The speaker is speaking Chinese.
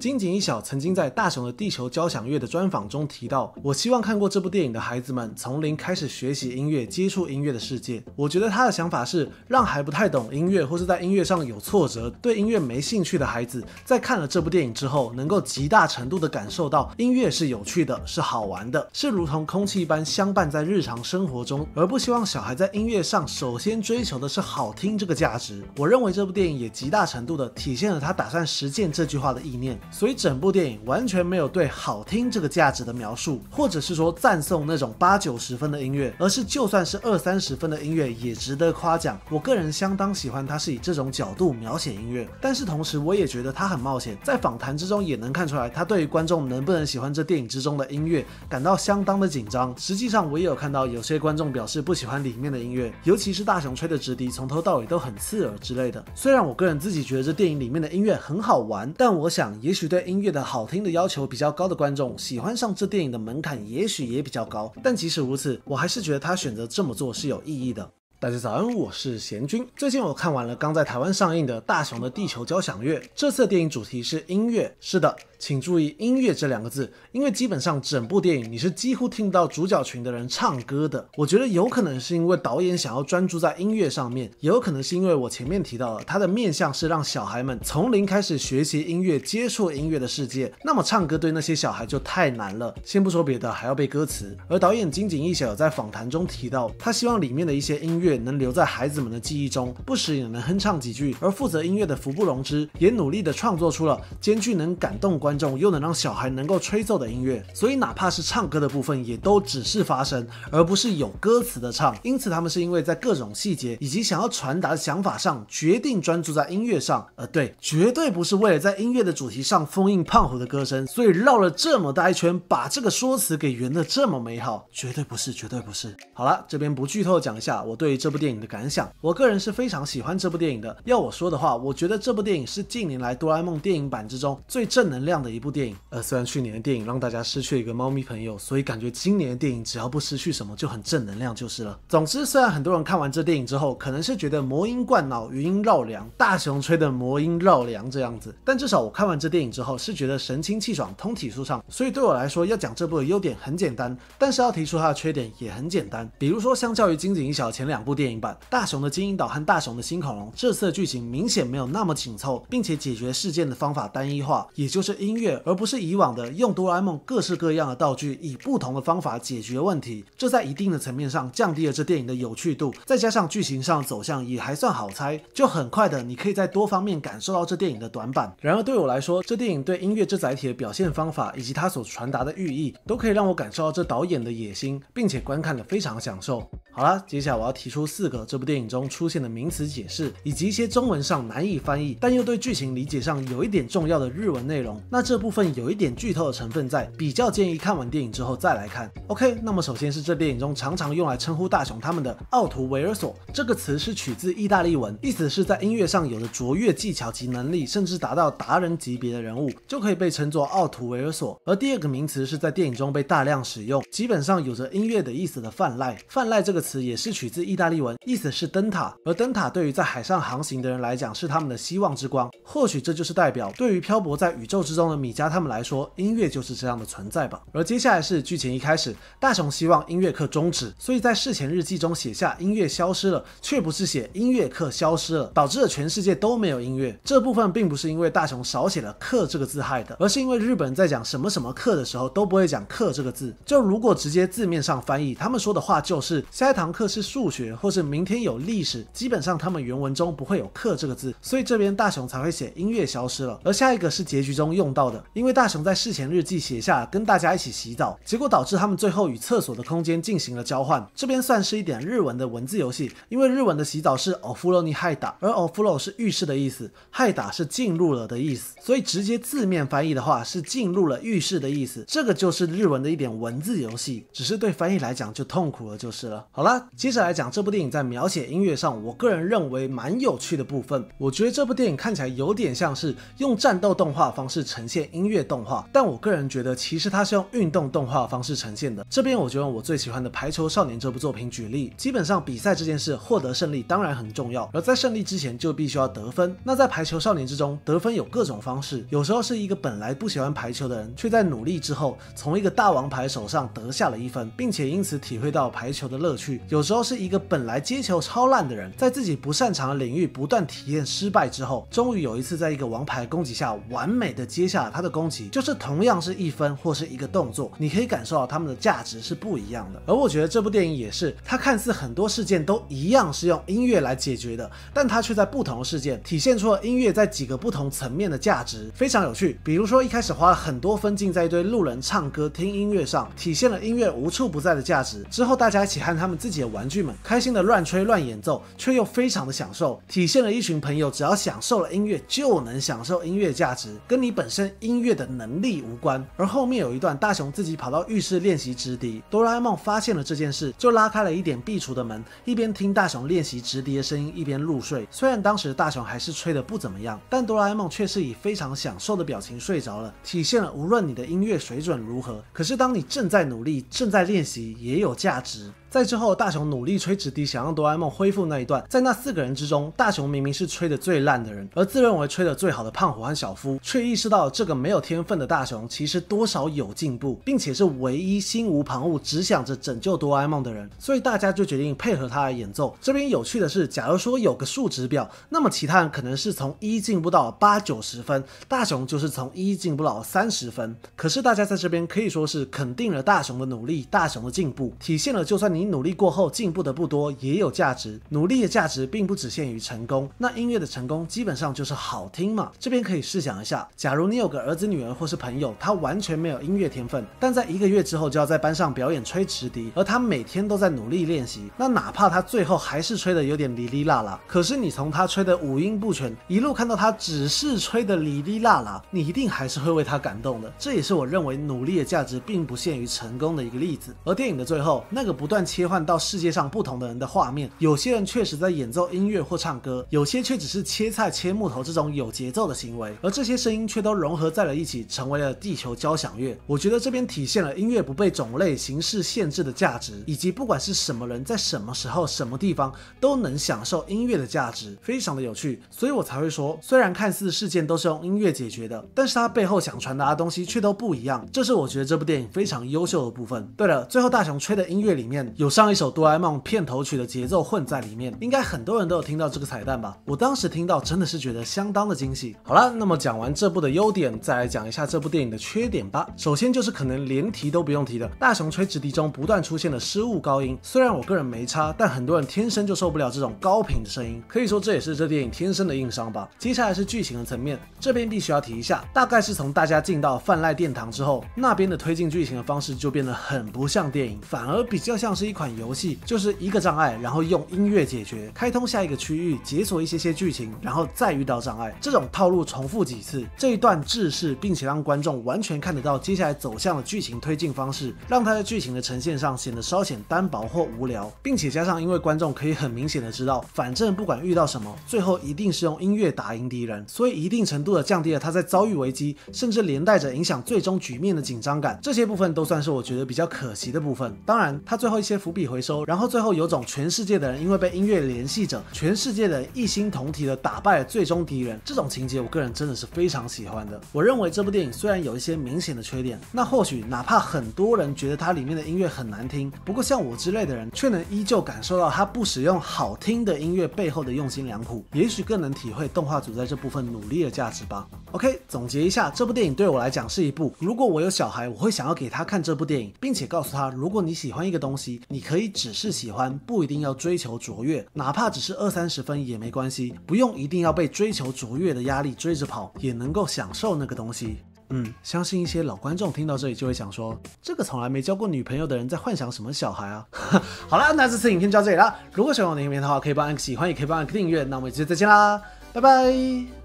金井一小曾经在《大雄的地球交响乐》的专访中提到：“我希望看过这部电影的孩子们从零开始学习音乐，接触音乐的世界。我觉得他的想法是让还不太懂音乐，或是在音乐上有挫折、对音乐没兴趣的孩子，在看了这部电影之后，能够极大程度地感受到音乐是有趣的，是好玩的，是如同空气一般相伴在日常生活中。而不希望小孩在音乐上首先追求的是好听这个价值。我认为这部电影也极大程度地体现了他打算实践这句话的意念。”所以整部电影完全没有对好听这个价值的描述，或者是说赞颂那种八九十分的音乐，而是就算是二三十分的音乐也值得夸奖。我个人相当喜欢他是以这种角度描写音乐，但是同时我也觉得他很冒险。在访谈之中也能看出来，他对于观众能不能喜欢这电影之中的音乐感到相当的紧张。实际上，我也有看到有些观众表示不喜欢里面的音乐，尤其是大雄吹的直笛从头到尾都很刺耳之类的。虽然我个人自己觉得这电影里面的音乐很好玩，但我想也许。对音乐的好听的要求比较高的观众，喜欢上这电影的门槛也许也比较高。但即使如此，我还是觉得他选择这么做是有意义的。大家早安，我是贤君。最近我看完了刚在台湾上映的《大雄的地球交响乐》。这次电影主题是音乐，是的，请注意“音乐”这两个字，因为基本上整部电影你是几乎听不到主角群的人唱歌的。我觉得有可能是因为导演想要专注在音乐上面，也有可能是因为我前面提到了他的面向是让小孩们从零开始学习音乐、接触音乐的世界。那么唱歌对那些小孩就太难了。先不说别的，还要背歌词。而导演金井一晓在访谈中提到，他希望里面的一些音乐。能留在孩子们的记忆中，不时也能哼唱几句。而负责音乐的福布隆之也努力地创作出了兼具能感动观众又能让小孩能够吹奏的音乐。所以哪怕是唱歌的部分，也都只是发声，而不是有歌词的唱。因此他们是因为在各种细节以及想要传达的想法上，决定专注在音乐上。呃，对，绝对不是为了在音乐的主题上封印胖虎的歌声，所以绕了这么大一圈，把这个说辞给圆得这么美好，绝对不是，绝对不是。好了，这边不剧透讲一下，我对。这部电影的感想，我个人是非常喜欢这部电影的。要我说的话，我觉得这部电影是近年来哆啦 A 梦电影版之中最正能量的一部电影。而虽然去年的电影让大家失去了一个猫咪朋友，所以感觉今年的电影只要不失去什么就很正能量就是了。总之，虽然很多人看完这电影之后可能是觉得魔音灌脑，余音绕梁，大雄吹的魔音绕梁这样子，但至少我看完这电影之后是觉得神清气爽，通体舒畅。所以对我来说，要讲这部的优点很简单，但是要提出它的缺点也很简单。比如说，相较于金井一晓前两部。部电影版《大雄的金银岛》和《大雄的新恐龙》，这次的剧情明显没有那么紧凑，并且解决事件的方法单一化，也就是音乐，而不是以往的用哆啦 A 梦各式各样的道具以不同的方法解决问题。这在一定的层面上降低了这电影的有趣度，再加上剧情上走向也还算好猜，就很快的你可以在多方面感受到这电影的短板。然而对我来说，这电影对音乐这载体的表现方法以及它所传达的寓意，都可以让我感受到这导演的野心，并且观看了非常享受。好了，接下来我要提出。出四个这部电影中出现的名词解释，以及一些中文上难以翻译，但又对剧情理解上有一点重要的日文内容。那这部分有一点剧透的成分在，比较建议看完电影之后再来看。OK，那么首先是这电影中常常用来称呼大雄他们的奥图维尔索这个词是取自意大利文，意思是在音乐上有着卓越技巧及能力，甚至达到达人级别的人物就可以被称作奥图维尔索。而第二个名词是在电影中被大量使用，基本上有着音乐的意思的泛滥。泛滥这个词也是取自意。大利文意思是灯塔，而灯塔对于在海上航行的人来讲是他们的希望之光。或许这就是代表，对于漂泊在宇宙之中的米加他们来说，音乐就是这样的存在吧。而接下来是剧情一开始，大雄希望音乐课终止，所以在事前日记中写下音乐消失了，却不是写音乐课消失了，导致了全世界都没有音乐。这部分并不是因为大雄少写了课这个字害的，而是因为日本在讲什么什么课的时候都不会讲课这个字，就如果直接字面上翻译，他们说的话就是下一堂课是数学。或是明天有历史，基本上他们原文中不会有“课”这个字，所以这边大雄才会写音乐消失了。而下一个是结局中用到的，因为大雄在事前日记写下跟大家一起洗澡，结果导致他们最后与厕所的空间进行了交换。这边算是一点日文的文字游戏，因为日文的洗澡是 “ofuroni hid”，而 “ofuro” 是浴室的意思，“hid” 是进入了的意思，所以直接字面翻译的话是进入了浴室的意思。这个就是日文的一点文字游戏，只是对翻译来讲就痛苦了，就是了。好了，接着来讲这。这部电影在描写音乐上，我个人认为蛮有趣的部分。我觉得这部电影看起来有点像是用战斗动画方式呈现音乐动画，但我个人觉得其实它是用运动动画方式呈现的。这边我就用我最喜欢的《排球少年》这部作品举例。基本上比赛这件事，获得胜利当然很重要，而在胜利之前就必须要得分。那在《排球少年》之中，得分有各种方式，有时候是一个本来不喜欢排球的人，却在努力之后从一个大王牌手上得下了一分，并且因此体会到排球的乐趣。有时候是一个本来接球超烂的人，在自己不擅长的领域不断体验失败之后，终于有一次在一个王牌攻击下完美的接下了他的攻击。就是同样是一分或是一个动作，你可以感受到他们的价值是不一样的。而我觉得这部电影也是，它看似很多事件都一样是用音乐来解决的，但它却在不同的事件体现出了音乐在几个不同层面的价值，非常有趣。比如说一开始花了很多分镜在一堆路人唱歌听音乐上，体现了音乐无处不在的价值。之后大家一起和他们自己的玩具们开。心的乱吹乱演奏，却又非常的享受，体现了一群朋友只要享受了音乐就能享受音乐价值，跟你本身音乐的能力无关。而后面有一段大雄自己跑到浴室练习直笛，哆啦 A 梦发现了这件事，就拉开了一点壁橱的门，一边听大雄练习直笛的声音，一边入睡。虽然当时大雄还是吹得不怎么样，但哆啦 A 梦却是以非常享受的表情睡着了，体现了无论你的音乐水准如何，可是当你正在努力、正在练习，也有价值。在之后，大雄努力吹纸笛，想让哆啦 A 梦恢复那一段。在那四个人之中，大雄明明是吹的最烂的人，而自认为吹的最好的胖虎和小夫，却意识到这个没有天分的大雄其实多少有进步，并且是唯一心无旁骛只想着拯救哆啦 A 梦的人。所以大家就决定配合他来演奏。这边有趣的是，假如说有个数值表，那么其他人可能是从一进步到八九十分，大雄就是从一进步到三十分。可是大家在这边可以说是肯定了大雄的努力，大雄的进步，体现了就算你。你努力过后进步的不多，也有价值。努力的价值并不只限于成功。那音乐的成功基本上就是好听嘛。这边可以试想一下，假如你有个儿子、女儿或是朋友，他完全没有音乐天分，但在一个月之后就要在班上表演吹笛而他每天都在努力练习。那哪怕他最后还是吹的有点哩哩啦啦，可是你从他吹的五音不全一路看到他只是吹的哩哩啦啦，你一定还是会为他感动的。这也是我认为努力的价值并不限于成功的一个例子。而电影的最后，那个不断。切换到世界上不同的人的画面，有些人确实在演奏音乐或唱歌，有些却只是切菜、切木头这种有节奏的行为，而这些声音却都融合在了一起，成为了地球交响乐。我觉得这边体现了音乐不被种类、形式限制的价值，以及不管是什么人，在什么时候、什么地方都能享受音乐的价值，非常的有趣。所以我才会说，虽然看似事件都是用音乐解决的，但是它背后想传达的东西却都不一样。这是我觉得这部电影非常优秀的部分。对了，最后大雄吹的音乐里面。有上一首《哆啦 A 梦》片头曲的节奏混在里面，应该很多人都有听到这个彩蛋吧？我当时听到真的是觉得相当的惊喜。好了，那么讲完这部的优点，再来讲一下这部电影的缺点吧。首先就是可能连提都不用提的大雄吹笛中不断出现的失误高音，虽然我个人没差，但很多人天生就受不了这种高频的声音，可以说这也是这电影天生的硬伤吧。接下来是剧情的层面，这边必须要提一下，大概是从大家进到泛滥殿堂之后，那边的推进剧情的方式就变得很不像电影，反而比较像是。一款游戏就是一个障碍，然后用音乐解决，开通下一个区域，解锁一些些剧情，然后再遇到障碍，这种套路重复几次，这一段制式，并且让观众完全看得到接下来走向的剧情推进方式，让它在剧情的呈现上显得稍显单薄或无聊，并且加上因为观众可以很明显的知道，反正不管遇到什么，最后一定是用音乐打赢敌人，所以一定程度的降低了他在遭遇危机，甚至连带着影响最终局面的紧张感，这些部分都算是我觉得比较可惜的部分。当然，他最后一些。伏笔回收，然后最后有种全世界的人因为被音乐联系着，全世界的人一心同体的打败了最终敌人。这种情节，我个人真的是非常喜欢的。我认为这部电影虽然有一些明显的缺点，那或许哪怕很多人觉得它里面的音乐很难听，不过像我之类的人却能依旧感受到它不使用好听的音乐背后的用心良苦。也许更能体会动画组在这部分努力的价值吧。OK，总结一下，这部电影对我来讲是一部，如果我有小孩，我会想要给他看这部电影，并且告诉他，如果你喜欢一个东西。你可以只是喜欢，不一定要追求卓越，哪怕只是二三十分也没关系，不用一定要被追求卓越的压力追着跑，也能够享受那个东西。嗯，相信一些老观众听到这里就会想说，这个从来没交过女朋友的人在幻想什么小孩啊？好啦，那这次影片就到这里啦。如果喜欢我的影片的话，可以帮按个喜欢，也可以帮按个订阅。那我们直接再见啦，拜拜。